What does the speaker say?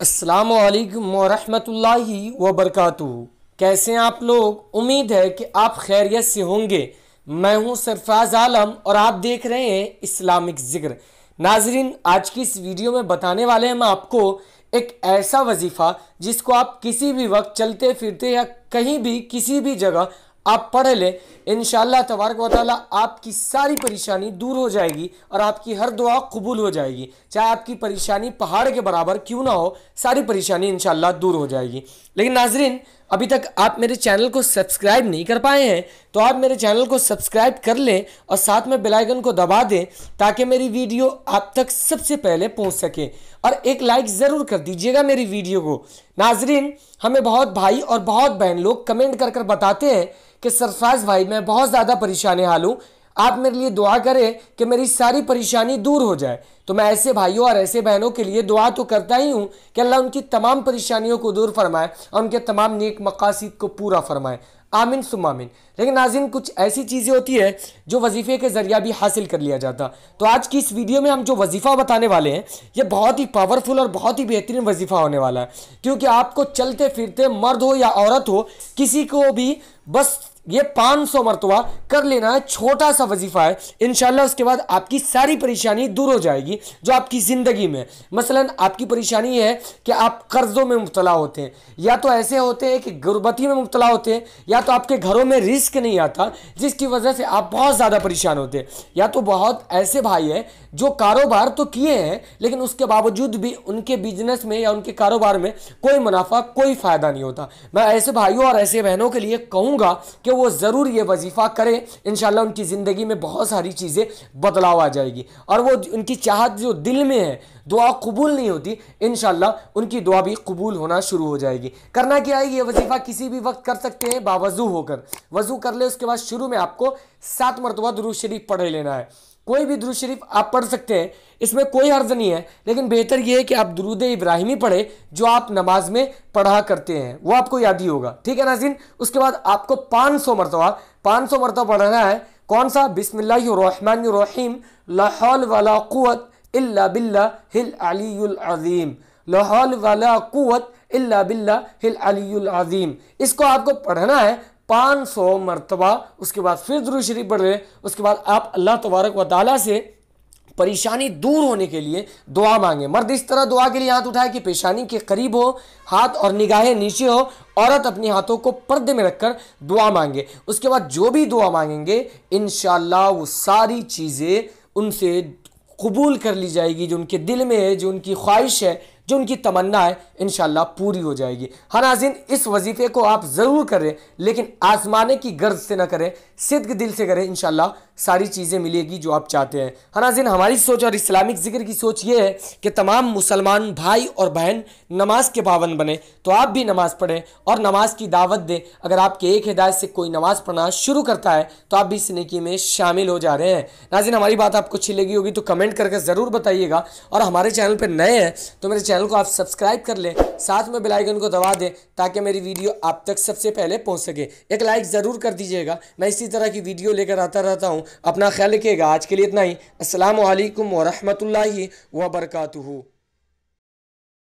अस्सलाम वालेकुम रहमतुल्लाहि व कैसे हैं आप लोग उम्मीद है कि आप खैरियत से होंगे मैं हूं सरफराज आलम और आप देख रहे हैं इस्लामिक ज़िक्र नाजरीन आज की इस वीडियो में बताने वाले हम आपको एक ऐसा वजीफ़ा जिसको आप किसी भी वक्त चलते फिरते या कहीं भी किसी भी जगह आप पढ़ लें इन तबारक वाली आपकी सारी परेशानी दूर हो जाएगी और आपकी हर दुआ कबूल हो जाएगी चाहे आपकी परेशानी पहाड़ के बराबर क्यों ना हो सारी परेशानी इन दूर हो जाएगी लेकिन नाजरीन अभी तक आप मेरे चैनल को सब्सक्राइब नहीं कर पाए हैं तो आप मेरे चैनल को सब्सक्राइब कर लें और साथ में बेलाइकन को दबा दें ताकि मेरी वीडियो आप तक सबसे पहले पहुँच सके और एक लाइक ज़रूर कर दीजिएगा मेरी वीडियो को नाजरीन हमें बहुत भाई और बहुत बहन लोग कमेंट कर कर बताते हैं कि सरफराज भाई मैं बहुत ज़्यादा परेशान हाल हूँ आप मेरे लिए दुआ करें कि मेरी सारी परेशानी दूर हो जाए तो मैं ऐसे भाइयों और ऐसे बहनों के लिए दुआ तो करता ही हूँ कि अल्लाह उनकी तमाम परेशानियों को दूर फरमाए और उनके तमाम नेक मकासद को पूरा फरमाए आमिन सुमामिन लेकिन नाजिन कुछ ऐसी चीज़ें होती है जो वजीफ़े के ज़रिया भी हासिल कर लिया जाता तो आज की इस वीडियो में हम जो वजीफ़ा बताने वाले हैं ये बहुत ही पावरफुल और बहुत ही बेहतरीन वजीफ़ा होने वाला है क्योंकि आपको चलते फिरते मर्द हो या औरत हो किसी को भी बस ये 500 मरतबा कर लेना है छोटा सा वजीफ़ा है इन उसके बाद आपकी सारी परेशानी दूर हो जाएगी जो आपकी ज़िंदगी में मसलन आपकी परेशानी है कि आप कर्ज़ों में मुबतला होते हैं या तो ऐसे होते हैं कि गुरबती में मुबतला होते हैं या या तो आपके घरों में रिस्क नहीं आता जिसकी वजह से आप बहुत ज़्यादा परेशान होते हैं या तो बहुत ऐसे भाई हैं जो कारोबार तो किए हैं लेकिन उसके बावजूद भी उनके बिजनेस में या उनके कारोबार में कोई मुनाफा कोई फ़ायदा नहीं होता मैं ऐसे भाइयों और ऐसे बहनों के लिए कहूँगा कि वो ज़रूर ये वजीफ़ा करें इन उनकी ज़िंदगी में बहुत सारी चीज़ें बदलाव आ जाएगी और वो उनकी चाहत जो दिल में है दुआ कबूल नहीं होती इन उनकी दुआ भी कबूल होना शुरू हो जाएगी करना क्या है ये वजीफ़ा किसी भी वक्त कर सकते हैं बाबा वजू होकर वजू कर ले उसके बाद शुरू में आपको सात मरतबा दुरू शरीफ पढ़ लेना है कोई भी दुरू शरीफ आप पढ़ सकते हैं इसमें कोई अर्ज नहीं है लेकिन बेहतर यह है कि आप दुरूद इब्राहिमी पढ़े जो आप नमाज में पढ़ा करते हैं वो आपको याद ही होगा ठीक है नाजिन उसके बाद आपको पाँच सौ मरतबा पाँच सौ मरतबा पढ़ना है कौन सा बिसमिल्लाम लाहौल वाला क़ुत अल्ला बिल्ला हिल अलीम लाहौल वाला कुत अल्ला बिल्ला हिल अलीम इसको आपको पढ़ना है पाँच सौ मरतबा उसके बाद फिर दुरू शरीफ पढ़ रहे हैं उसके बाद आप अल्लाह तबारक व ताली से परेशानी दूर होने के लिए दुआ मांगे मर्द इस तरह दुआ के लिए हाथ उठाए कि पेशानी के करीब हो हाथ और निगाहें नीचे हो औरत अपने हाथों को पर्दे में रखकर दुआ मांगे उसके बाद जो भी दुआ मांगेंगे इन वो सारी चीज़ें उनसे कबूल कर ली जाएगी जो उनके दिल में है जो उनकी ख्वाहिश है जो उनकी तमन्ना है इन पूरी हो जाएगी हाँ नाजिन इस वजीफ़े को आप ज़रूर करें लेकिन आजमाने की गर्ज से ना करें सिद्ध दिल से करें इन सारी चीज़ें मिलेगी जो आप चाहते हैं हाँ नाजिन हमारी सोच और इस्लामिक ज़िक्र की सोच ये है कि तमाम मुसलमान भाई और बहन नमाज के पावन बने तो आप भी नमाज़ पढ़ें और नमाज की दावत दें अगर आपके एक हिदायत से कोई नमाज़ पढ़ना शुरू करता है तो आप भी इस नेकी में शामिल हो जा रहे हैं नाजिन हमारी बात आपको अच्छी लगी होगी तो कमेंट करके ज़रूर बताइएगा और हमारे चैनल पर नए हैं तो मेरे चैनल चैनल को आप सब्सक्राइब कर लें साथ में बेलाइकन को दबा दें ताकि मेरी वीडियो आप तक सबसे पहले पहुँच सके एक लाइक ज़रूर कर दीजिएगा मैं इसी तरह की वीडियो लेकर आता रहता हूँ अपना ख्याल रखिएगा आज के लिए इतना ही असल वरहमल वबरकू